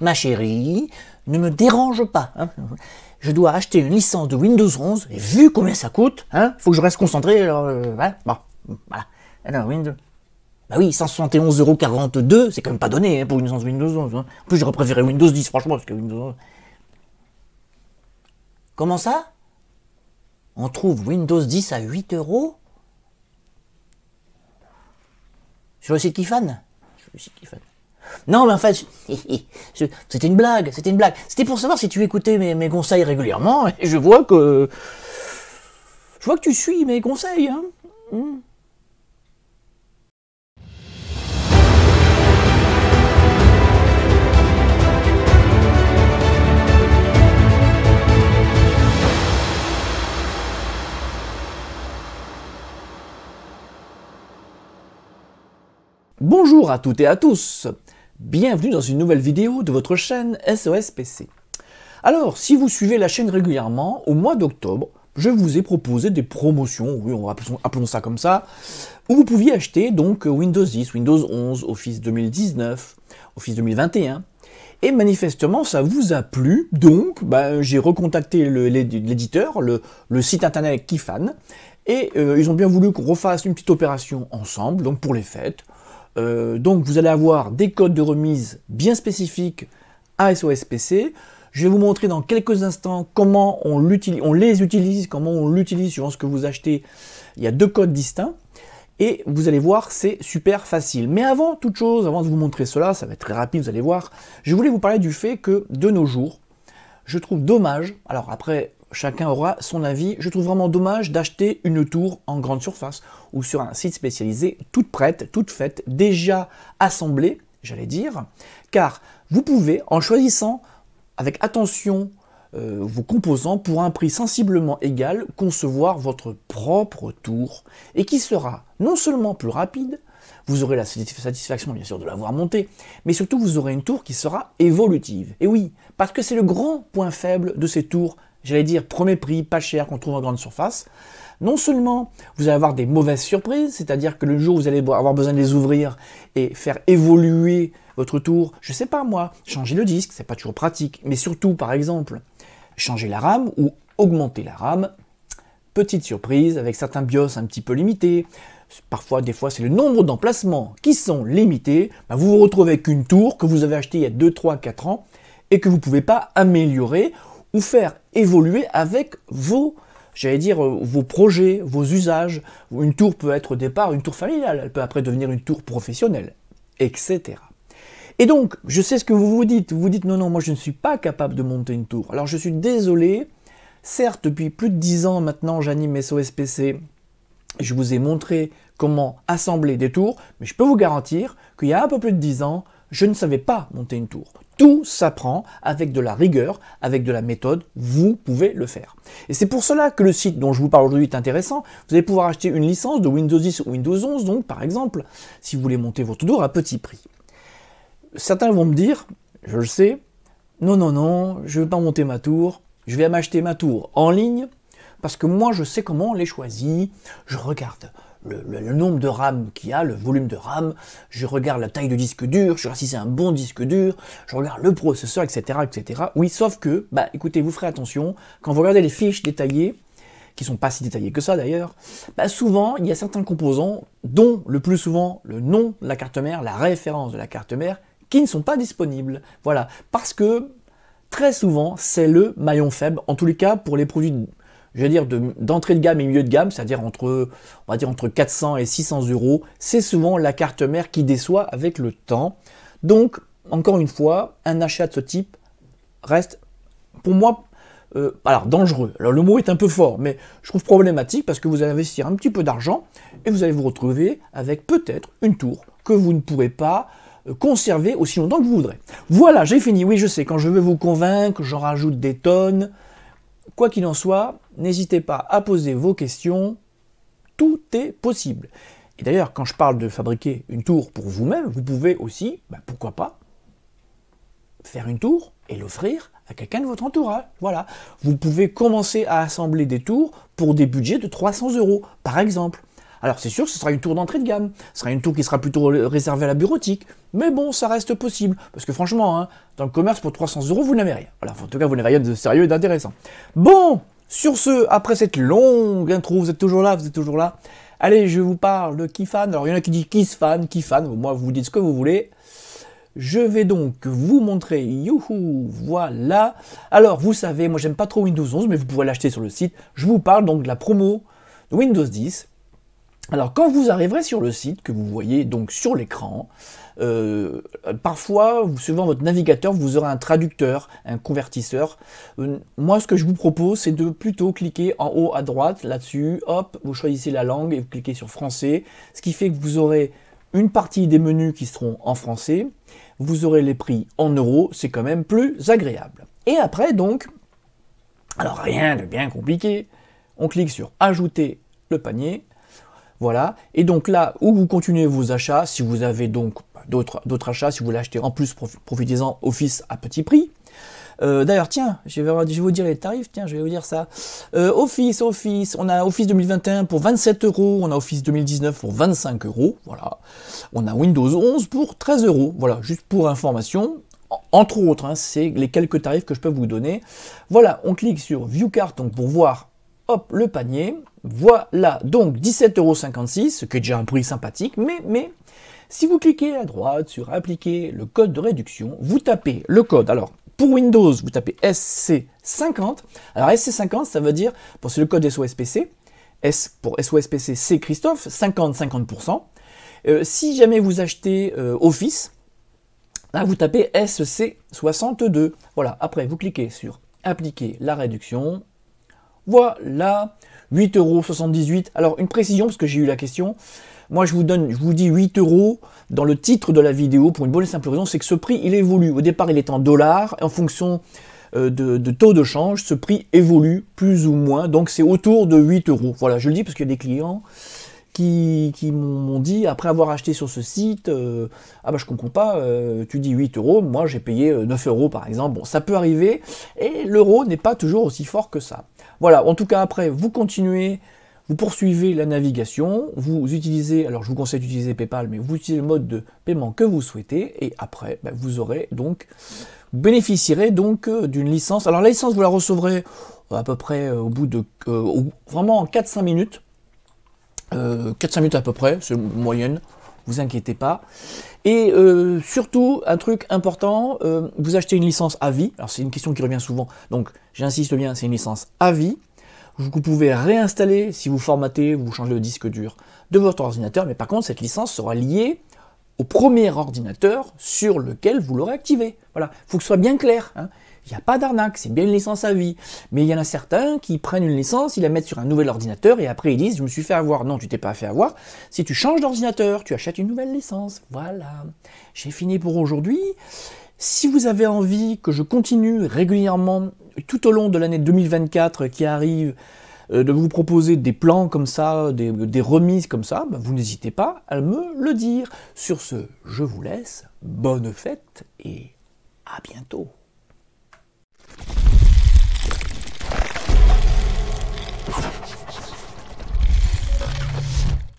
ma chérie, ne me dérange pas. Hein. Je dois acheter une licence de Windows 11, et vu combien ça coûte, il hein, faut que je reste concentré. Alors, euh, hein. voilà. Alors, Windows. Bah oui, 171,42€, c'est quand même pas donné pour une licence Windows 11. En plus, j'aurais préféré Windows 10, franchement, parce que Windows 11. Comment ça On trouve Windows 10 à 8 euros Sur le site Kifan Sur le site Kifan. Non, mais en fait, c'était une blague, c'était une blague. C'était pour savoir si tu écoutais mes, conseils régulièrement, et je vois que... Je vois que tu suis mes conseils, hein. Hmm. Bonjour à toutes et à tous Bienvenue dans une nouvelle vidéo de votre chaîne SOS PC. Alors, si vous suivez la chaîne régulièrement, au mois d'octobre, je vous ai proposé des promotions, oui, on appelons, ça comme ça, où vous pouviez acheter donc Windows 10, Windows 11, Office 2019, Office 2021, et manifestement, ça vous a plu. Donc, ben, j'ai recontacté l'éditeur, le, site internet Kifan. Et euh, ils ont bien voulu qu'on refasse une petite opération ensemble, donc pour les fêtes. Euh, donc vous allez avoir des codes de remise bien spécifiques à SOSPC. Je vais vous montrer dans quelques instants comment on, on les utilise, comment on l'utilise suivant ce que vous achetez. Il y a deux codes distincts. Et vous allez voir, c'est super facile. Mais avant toute chose, avant de vous montrer cela, ça va être très rapide, vous allez voir, je voulais vous parler du fait que de nos jours, je trouve dommage, alors après, chacun aura son avis. Je trouve vraiment dommage d'acheter une tour en grande surface ou sur un site spécialisé, toute prête, toute faite, déjà assemblée, j'allais dire, car vous pouvez, en choisissant avec attention euh, vos composants pour un prix sensiblement égal, concevoir votre propre tour et qui sera non seulement plus rapide, vous aurez la satisfaction bien sûr de l'avoir montée, mais surtout vous aurez une tour qui sera évolutive. Et oui, parce que c'est le grand point faible de ces tours j'allais dire premier prix, pas cher, qu'on trouve en grande surface. Non seulement vous allez avoir des mauvaises surprises, c'est-à-dire que le jour vous allez avoir besoin de les ouvrir et faire évoluer votre tour, je sais pas moi, changer le disque, c'est pas toujours pratique, mais surtout par exemple, changer la RAM ou augmenter la RAM. petite surprise avec certains BIOS un petit peu limités. Parfois, des fois, c'est le nombre d'emplacements qui sont limités. Bah, vous vous retrouvez avec une tour que vous avez achetée il y a 2, 3, 4 ans et que vous ne pouvez pas améliorer ou faire évoluer avec vos, j'allais dire, euh, vos projets, vos usages. Une tour peut être au départ une tour familiale, elle peut après devenir une tour professionnelle, etc. Et donc, je sais ce que vous vous dites. Vous vous dites non, non, moi je ne suis pas capable de monter une tour. Alors je suis désolé. Certes, depuis plus de 10 ans maintenant, j'anime mes SOSPC. Je vous ai montré comment assembler des tours, mais je peux vous garantir qu'il y a un peu plus de 10 ans, je ne savais pas monter une tour. Tout s'apprend avec de la rigueur, avec de la méthode, vous pouvez le faire. Et c'est pour cela que le site dont je vous parle aujourd'hui est intéressant. Vous allez pouvoir acheter une licence de Windows 10 ou Windows 11, donc par exemple, si vous voulez monter votre tour à petit prix. Certains vont me dire, je le sais, non, non, non, je ne veux pas monter ma tour, je vais m'acheter ma tour en ligne, parce que moi je sais comment on les choisit, je regarde le, nombre de RAM qu'il y a, le volume de RAM, je regarde la taille du disque dur, je regarde si c'est un bon disque dur, je regarde le processeur, etc. etc. Oui, sauf que, bah écoutez, vous ferez attention, quand vous regardez les fiches détaillées, qui sont pas si détaillées que ça d'ailleurs, bah, souvent il y a certains composants, dont le plus souvent le nom de la carte mère, la référence de la carte mère, qui ne sont pas disponibles. Voilà, parce que très souvent c'est le maillon faible, en tous les cas pour les produits je veux dire, d'entrée de, gamme et milieu de gamme, c'est-à-dire entre, on va dire entre 400 et 600 euros, c'est souvent la carte mère qui déçoit avec le temps. Donc, encore une fois, un achat de ce type reste, pour moi, euh, alors dangereux. Alors le mot est un peu fort, mais je trouve problématique parce que vous allez investir un petit peu d'argent et vous allez vous retrouver avec peut-être une tour que vous ne pourrez pas euh, conserver aussi longtemps que vous voudrez. Voilà, j'ai fini. Oui, je sais, quand je veux vous convaincre, j'en rajoute des tonnes. Quoi qu'il en soit, N'hésitez pas à poser vos questions. Tout est possible. Et d'ailleurs, quand je parle de fabriquer une tour pour vous-même, vous pouvez aussi, bah, pourquoi pas, faire une tour et l'offrir à quelqu'un de votre entourage. Voilà. Vous pouvez commencer à assembler des tours pour des budgets de 300 euros, par exemple. Alors c'est sûr, ce sera une tour d'entrée de gamme, ce sera une tour qui sera plutôt réservée à la bureautique, mais bon, ça reste possible, parce que franchement, hein, dans le commerce, pour 300 euros, vous n'avez rien. Voilà, en tout cas, vous n'avez rien de sérieux et d'intéressant. Bon, sur ce, après cette longue intro, vous êtes toujours là, vous êtes toujours là. Allez, je vous parle de Kifan. Alors, il y en a qui disent Kifan, Kifan. Moi, vous dites ce que vous voulez. Je vais donc vous montrer. Youhou, voilà. Alors, vous savez, moi, j'aime pas trop Windows 11, mais vous pouvez l'acheter sur le site. Je vous parle donc de la promo de Windows 10 alors quand vous arriverez sur le site que vous voyez donc sur l'écran, euh, parfois, souvent votre navigateur, vous aurez un traducteur, un convertisseur. Euh, moi, ce que je vous propose, c'est de plutôt cliquer en haut à droite, là-dessus, hop, vous choisissez la langue et vous cliquez sur français, ce qui fait que vous aurez une partie des menus qui seront en français, vous aurez les prix en euros, c'est quand même plus agréable. Et après, donc, alors rien de bien compliqué, on clique sur ajouter le panier, voilà. Et donc là, où vous continuez vos achats, si vous avez donc d'autres achats, si vous l'achetez en plus, profitez-en office à petit prix. Euh, d'ailleurs, tiens, je vais, vous dire les tarifs, tiens, je vais vous dire ça. Euh, office, Office, on a Office 2021 pour 27 euros, on a Office 2019 pour 25 euros, voilà. On a Windows 11 pour 13 euros, voilà, juste pour information. Entre autres, hein, c'est les quelques tarifs que je peux vous donner. Voilà, on clique sur View Card donc pour voir hop, le panier. Voilà, donc 17,56€, ce qui est déjà un prix sympathique, mais, mais si vous cliquez à droite sur appliquer le code de réduction, vous tapez le code. Alors, pour Windows, vous tapez SC50. Alors, SC50, ça veut dire, pour c'est le code SOSPC, S pour SOSPC, c'est Christophe, 50-50%. Euh, si jamais vous achetez euh, Office, vous tapez SC62. Voilà, après, vous cliquez sur appliquer la réduction, voilà, 8,78€. Alors une précision, parce que j'ai eu la question. Moi, je vous donne, je vous dis 8 euros dans le titre de la vidéo pour une bonne et simple raison, c'est que ce prix, il évolue. Au départ, il est en dollars. En fonction euh, de, de, taux de change, ce prix évolue plus ou moins. Donc, c'est autour de 8 euros. Voilà, je le dis parce qu'il y a des clients qui, m'ont dit, après avoir acheté sur ce site, euh, ah bah je comprends pas, euh, tu dis 8 euros, moi j'ai payé 9 euh, euros par exemple. Bon, ça peut arriver, et l'euro n'est pas toujours aussi fort que ça. Voilà, en tout cas après, vous continuez, vous poursuivez la navigation, vous utilisez, alors je vous conseille d'utiliser PayPal, mais vous utilisez le mode de paiement que vous souhaitez, et après, bah, vous aurez donc, vous bénéficierez donc d'une licence. Alors la licence, vous la recevrez à peu près au bout de, vraiment en 4-5 minutes. 4-5 euh, minutes à peu près, c'est moyenne, vous inquiétez pas. Et euh, surtout, un truc important, euh, vous achetez une licence à vie. Alors c'est une question qui revient souvent, donc j'insiste bien, c'est une licence à vie. Vous pouvez réinstaller si vous formatez, vous changez le disque dur de votre ordinateur, mais par contre cette licence sera liée au premier ordinateur sur lequel vous l'aurez activé. Voilà, il faut que ce soit bien clair. Hein. Il n'y a pas d'arnaque, c'est bien une licence à vie. Mais il y en a certains qui prennent une licence, ils la mettent sur un nouvel ordinateur et après ils disent je me suis fait avoir. Non, tu t'es pas fait avoir. Si tu changes d'ordinateur, tu achètes une nouvelle licence. Voilà. J'ai fini pour aujourd'hui. Si vous avez envie que je continue régulièrement tout au long de l'année 2024 qui arrive, euh, de vous proposer des plans comme ça, des, remises comme ça, ben, vous n'hésitez pas à me le dire. Sur ce, je vous laisse, bonne fête et à bientôt.